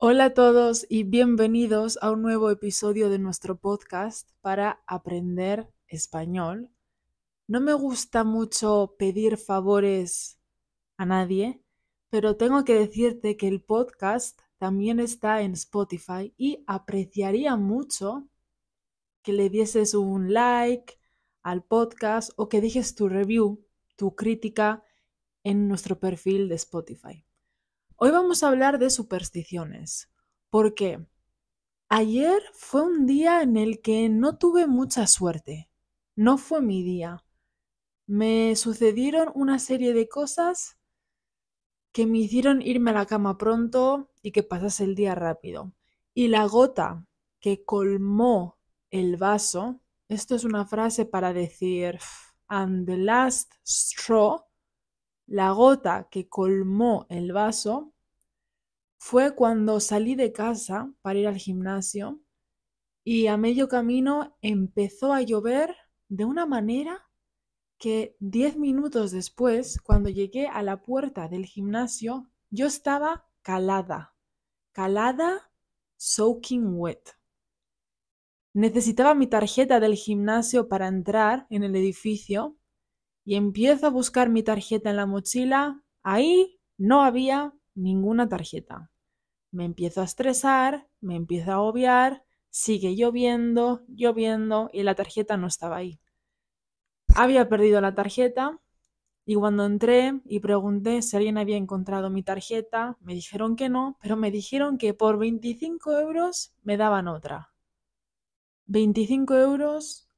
Hola a todos y bienvenidos a un nuevo episodio de nuestro podcast para aprender español. No me gusta mucho pedir favores a nadie, pero tengo que decirte que el podcast también está en Spotify y apreciaría mucho que le dieses un like al podcast o que dejes tu review, tu crítica en nuestro perfil de Spotify. Hoy vamos a hablar de supersticiones, porque ayer fue un día en el que no tuve mucha suerte, no fue mi día. Me sucedieron una serie de cosas que me hicieron irme a la cama pronto y que pasase el día rápido. Y la gota que colmó el vaso, esto es una frase para decir, and the last straw, la gota que colmó el vaso fue cuando salí de casa para ir al gimnasio y a medio camino empezó a llover de una manera que diez minutos después, cuando llegué a la puerta del gimnasio, yo estaba calada, calada, soaking wet. Necesitaba mi tarjeta del gimnasio para entrar en el edificio y empiezo a buscar mi tarjeta en la mochila, ahí no había ninguna tarjeta. Me empiezo a estresar, me empiezo a obviar, sigue lloviendo, lloviendo y la tarjeta no estaba ahí. Había perdido la tarjeta y cuando entré y pregunté si alguien había encontrado mi tarjeta, me dijeron que no, pero me dijeron que por 25 euros me daban otra. 25 euros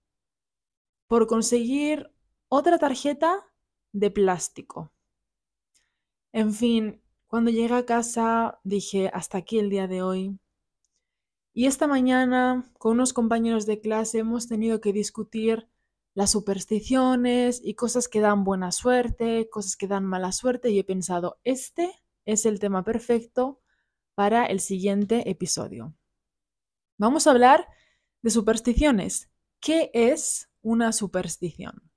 por conseguir otra tarjeta de plástico. En fin, cuando llegué a casa dije, hasta aquí el día de hoy. Y esta mañana, con unos compañeros de clase, hemos tenido que discutir las supersticiones y cosas que dan buena suerte, cosas que dan mala suerte, y he pensado, este es el tema perfecto para el siguiente episodio. Vamos a hablar de supersticiones. ¿Qué es una superstición?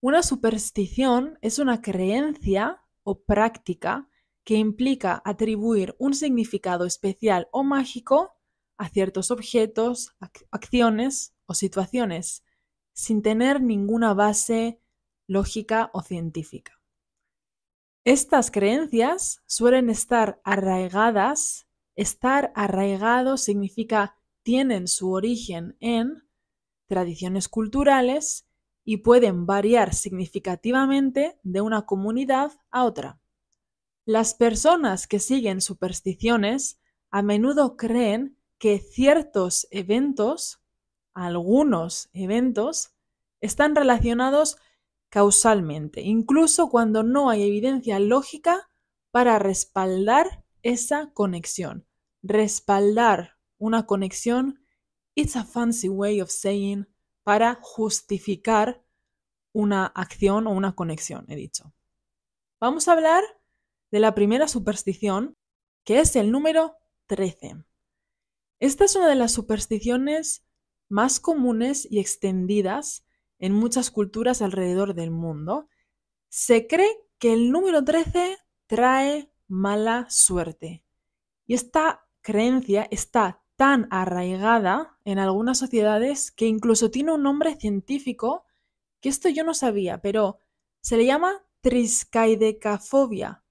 Una superstición es una creencia o práctica que implica atribuir un significado especial o mágico a ciertos objetos, acciones o situaciones, sin tener ninguna base lógica o científica. Estas creencias suelen estar arraigadas, estar arraigado significa tienen su origen en tradiciones culturales y pueden variar significativamente de una comunidad a otra. Las personas que siguen supersticiones a menudo creen que ciertos eventos, algunos eventos, están relacionados causalmente, incluso cuando no hay evidencia lógica para respaldar esa conexión. Respaldar una conexión, it's a fancy way of saying para justificar una acción o una conexión, he dicho. Vamos a hablar de la primera superstición, que es el número 13. Esta es una de las supersticiones más comunes y extendidas en muchas culturas alrededor del mundo. Se cree que el número 13 trae mala suerte. Y esta creencia está tan arraigada en algunas sociedades que incluso tiene un nombre científico, que esto yo no sabía, pero se le llama triskaidecafobia.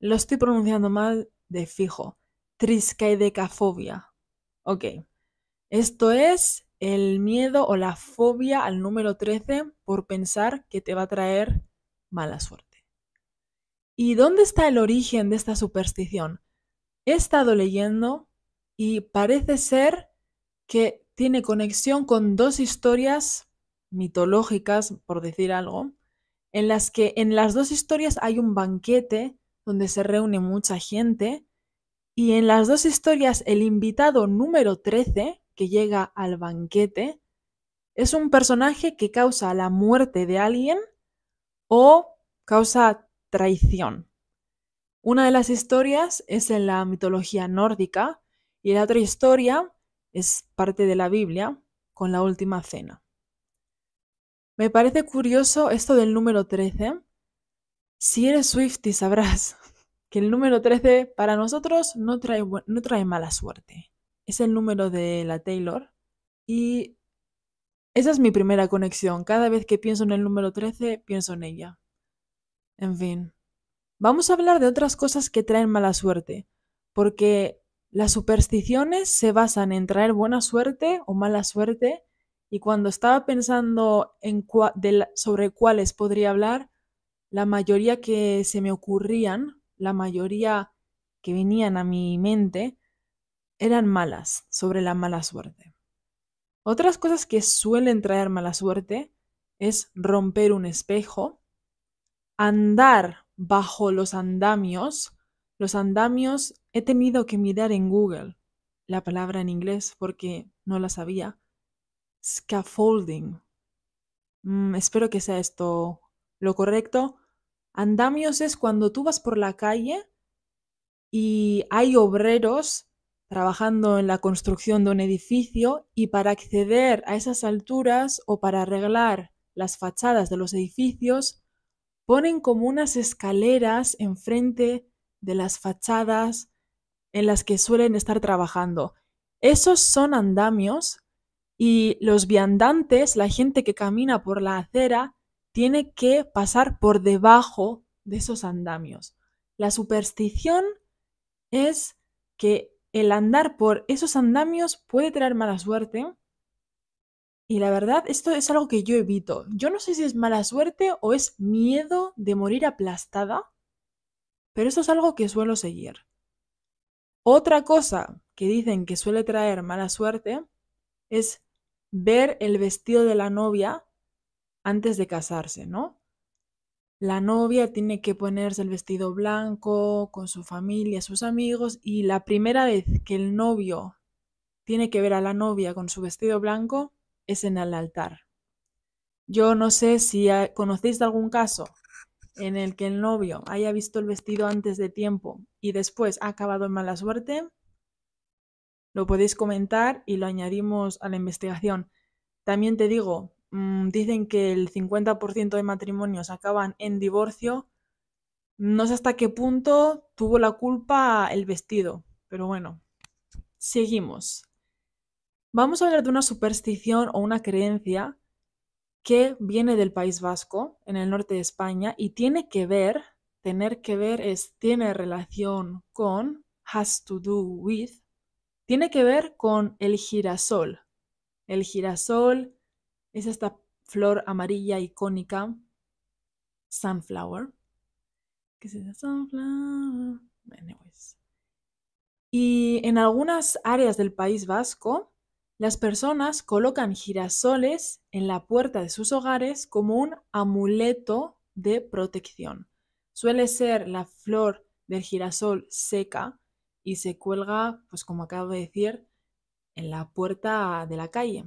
Lo estoy pronunciando mal de fijo. Triskaidecafobia. Ok. Esto es el miedo o la fobia al número 13 por pensar que te va a traer mala suerte. ¿Y dónde está el origen de esta superstición? He estado leyendo y parece ser que tiene conexión con dos historias mitológicas, por decir algo, en las que en las dos historias hay un banquete donde se reúne mucha gente y en las dos historias el invitado número 13 que llega al banquete es un personaje que causa la muerte de alguien o causa traición. Una de las historias es en la mitología nórdica y la otra historia es parte de la Biblia con la última cena. Me parece curioso esto del número 13. Si eres Swifty sabrás que el número 13 para nosotros no trae, no trae mala suerte. Es el número de la Taylor y esa es mi primera conexión. Cada vez que pienso en el número 13, pienso en ella. En fin, vamos a hablar de otras cosas que traen mala suerte, porque las supersticiones se basan en traer buena suerte o mala suerte y cuando estaba pensando en sobre cuáles podría hablar, la mayoría que se me ocurrían, la mayoría que venían a mi mente, eran malas, sobre la mala suerte. Otras cosas que suelen traer mala suerte es romper un espejo, andar bajo los andamios, los andamios he tenido que mirar en Google la palabra en inglés porque no la sabía. Scaffolding. Mm, espero que sea esto lo correcto. Andamios es cuando tú vas por la calle y hay obreros trabajando en la construcción de un edificio y para acceder a esas alturas o para arreglar las fachadas de los edificios ponen como unas escaleras enfrente de las fachadas en las que suelen estar trabajando. Esos son andamios y los viandantes, la gente que camina por la acera, tiene que pasar por debajo de esos andamios. La superstición es que el andar por esos andamios puede traer mala suerte. Y la verdad, esto es algo que yo evito. Yo no sé si es mala suerte o es miedo de morir aplastada, pero eso es algo que suelo seguir. Otra cosa que dicen que suele traer mala suerte es ver el vestido de la novia antes de casarse, ¿no? La novia tiene que ponerse el vestido blanco con su familia, sus amigos, y la primera vez que el novio tiene que ver a la novia con su vestido blanco es en el altar. Yo no sé si conocéis de algún caso en el que el novio haya visto el vestido antes de tiempo y después ha acabado en mala suerte, lo podéis comentar y lo añadimos a la investigación. También te digo, mm, dicen que el 50% de matrimonios acaban en divorcio. No sé hasta qué punto tuvo la culpa el vestido, pero bueno, seguimos. Vamos a hablar de una superstición o una creencia que viene del País Vasco, en el norte de España, y tiene que ver, tener que ver es, tiene relación con, has to do with, tiene que ver con el girasol. El girasol es esta flor amarilla icónica, sunflower. ¿Qué se dice? Sunflower. Y en algunas áreas del País Vasco las personas colocan girasoles en la puerta de sus hogares como un amuleto de protección. Suele ser la flor del girasol seca y se cuelga, pues como acabo de decir, en la puerta de la calle.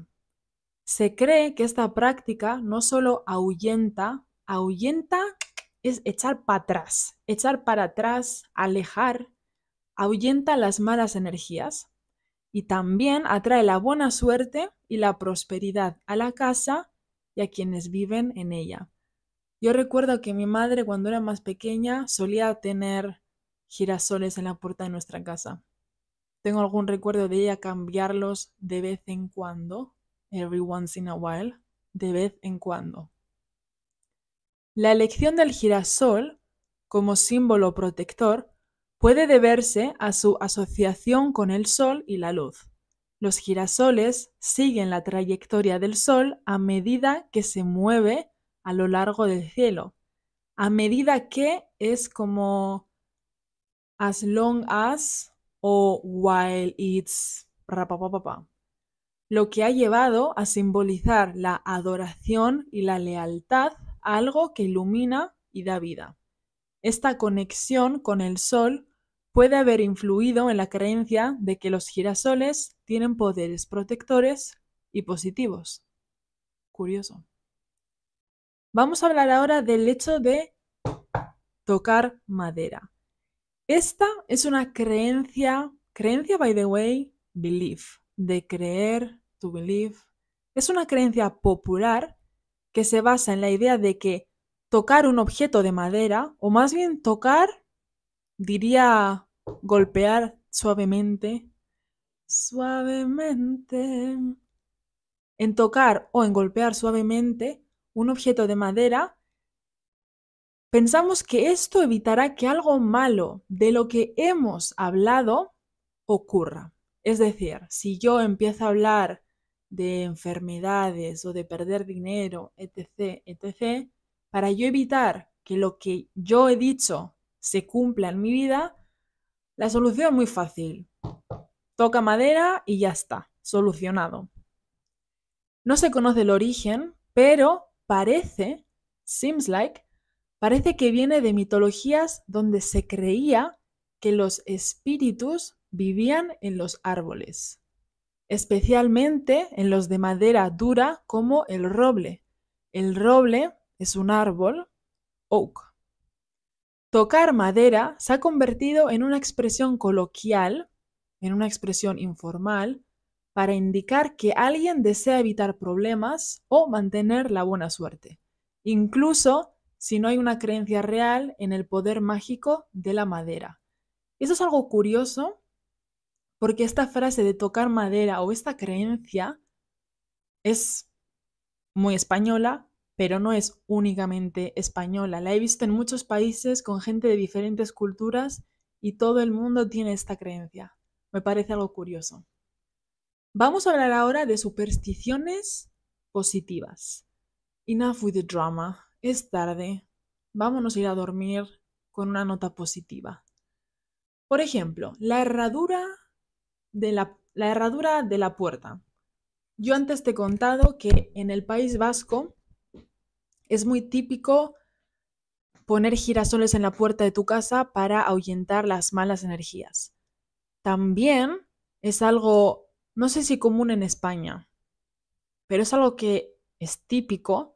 Se cree que esta práctica no solo ahuyenta, ahuyenta es echar para atrás, echar para atrás, alejar, ahuyenta las malas energías, y también atrae la buena suerte y la prosperidad a la casa y a quienes viven en ella. Yo recuerdo que mi madre cuando era más pequeña solía tener girasoles en la puerta de nuestra casa. Tengo algún recuerdo de ella cambiarlos de vez en cuando, every once in a while, de vez en cuando. La elección del girasol como símbolo protector puede deberse a su asociación con el Sol y la luz. Los girasoles siguen la trayectoria del Sol a medida que se mueve a lo largo del cielo. A medida que es como as long as o while it's lo que ha llevado a simbolizar la adoración y la lealtad a algo que ilumina y da vida. Esta conexión con el sol puede haber influido en la creencia de que los girasoles tienen poderes protectores y positivos. Curioso. Vamos a hablar ahora del hecho de tocar madera. Esta es una creencia, creencia by the way, belief, de creer, to believe. Es una creencia popular que se basa en la idea de que tocar un objeto de madera, o más bien tocar, diría golpear suavemente, suavemente. En tocar o en golpear suavemente un objeto de madera, pensamos que esto evitará que algo malo de lo que hemos hablado ocurra. Es decir, si yo empiezo a hablar de enfermedades o de perder dinero, etc., etc., para yo evitar que lo que yo he dicho se cumpla en mi vida, la solución es muy fácil. Toca madera y ya está, solucionado. No se conoce el origen, pero parece, seems like, parece que viene de mitologías donde se creía que los espíritus vivían en los árboles, especialmente en los de madera dura como el roble. El roble es un árbol, oak, Tocar madera se ha convertido en una expresión coloquial, en una expresión informal, para indicar que alguien desea evitar problemas o mantener la buena suerte, incluso si no hay una creencia real en el poder mágico de la madera. Eso es algo curioso porque esta frase de tocar madera o esta creencia es muy española pero no es únicamente española. La he visto en muchos países con gente de diferentes culturas y todo el mundo tiene esta creencia. Me parece algo curioso. Vamos a hablar ahora de supersticiones positivas. Enough with the drama. Es tarde. Vámonos a ir a dormir con una nota positiva. Por ejemplo, la herradura de la, la herradura de la puerta. Yo antes te he contado que en el País Vasco es muy típico poner girasoles en la puerta de tu casa para ahuyentar las malas energías. También es algo, no sé si común en España, pero es algo que es típico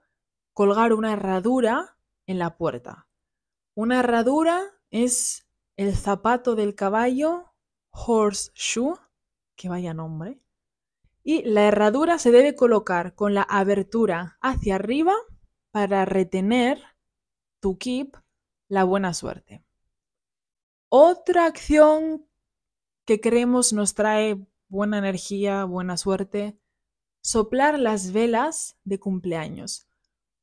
colgar una herradura en la puerta. Una herradura es el zapato del caballo, horseshoe, que vaya nombre, y la herradura se debe colocar con la abertura hacia arriba para retener to keep, la buena suerte. Otra acción que creemos nos trae buena energía, buena suerte, soplar las velas de cumpleaños.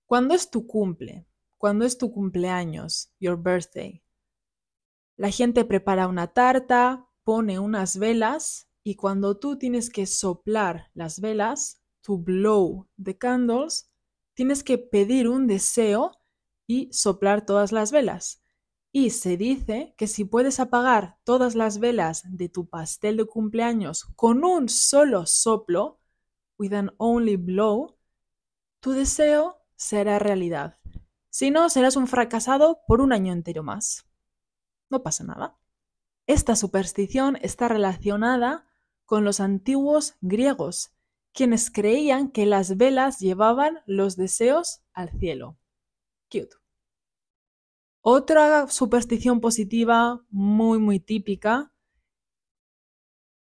¿Cuándo es tu cumple? ¿Cuándo es tu cumpleaños? Your birthday. La gente prepara una tarta, pone unas velas y cuando tú tienes que soplar las velas, to blow the candles, tienes que pedir un deseo y soplar todas las velas. Y se dice que si puedes apagar todas las velas de tu pastel de cumpleaños con un solo soplo, with an only blow, tu deseo será realidad. Si no, serás un fracasado por un año entero más. No pasa nada. Esta superstición está relacionada con los antiguos griegos, quienes creían que las velas llevaban los deseos al cielo. Cute. Otra superstición positiva muy, muy típica.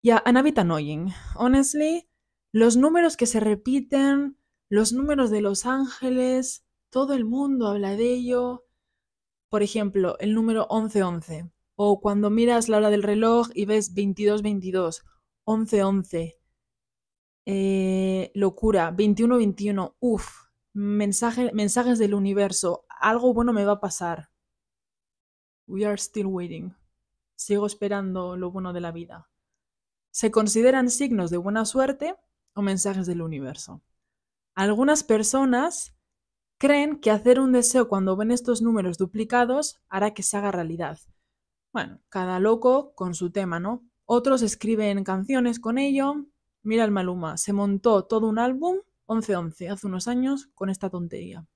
ya and a bit annoying. Honestly, los números que se repiten, los números de los ángeles, todo el mundo habla de ello. Por ejemplo, el número 1111. O cuando miras la hora del reloj y ves 2222, 1111, eh, locura, 21-21, uff, mensajes del universo, algo bueno me va a pasar. We are still waiting. Sigo esperando lo bueno de la vida. Se consideran signos de buena suerte o mensajes del universo. Algunas personas creen que hacer un deseo cuando ven estos números duplicados hará que se haga realidad. Bueno, cada loco con su tema, ¿no? Otros escriben canciones con ello, Mira el Maluma, se montó todo un álbum 11-11 hace unos años con esta tontería.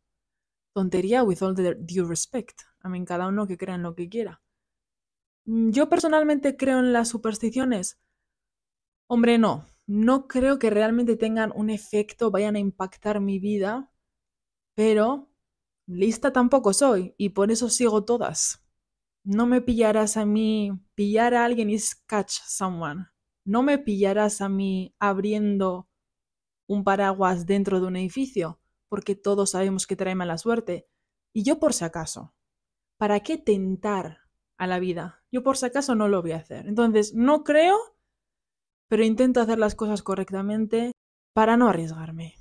Tontería with all due respect. A mí cada uno que crea en lo que quiera. Mm, yo personalmente creo en las supersticiones. Hombre, no. No creo que realmente tengan un efecto, vayan a impactar mi vida, pero lista tampoco soy y por eso sigo todas. No me pillarás a mí, pillar a alguien is catch someone no me pillarás a mí abriendo un paraguas dentro de un edificio, porque todos sabemos que trae mala suerte. Y yo por si acaso, ¿para qué tentar a la vida? Yo por si acaso no lo voy a hacer. Entonces, no creo, pero intento hacer las cosas correctamente para no arriesgarme.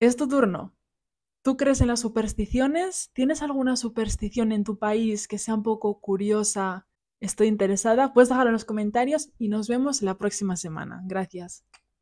Es tu turno. ¿Tú crees en las supersticiones? ¿Tienes alguna superstición en tu país que sea un poco curiosa Estoy interesada, puedes dejarlo en los comentarios y nos vemos la próxima semana. Gracias.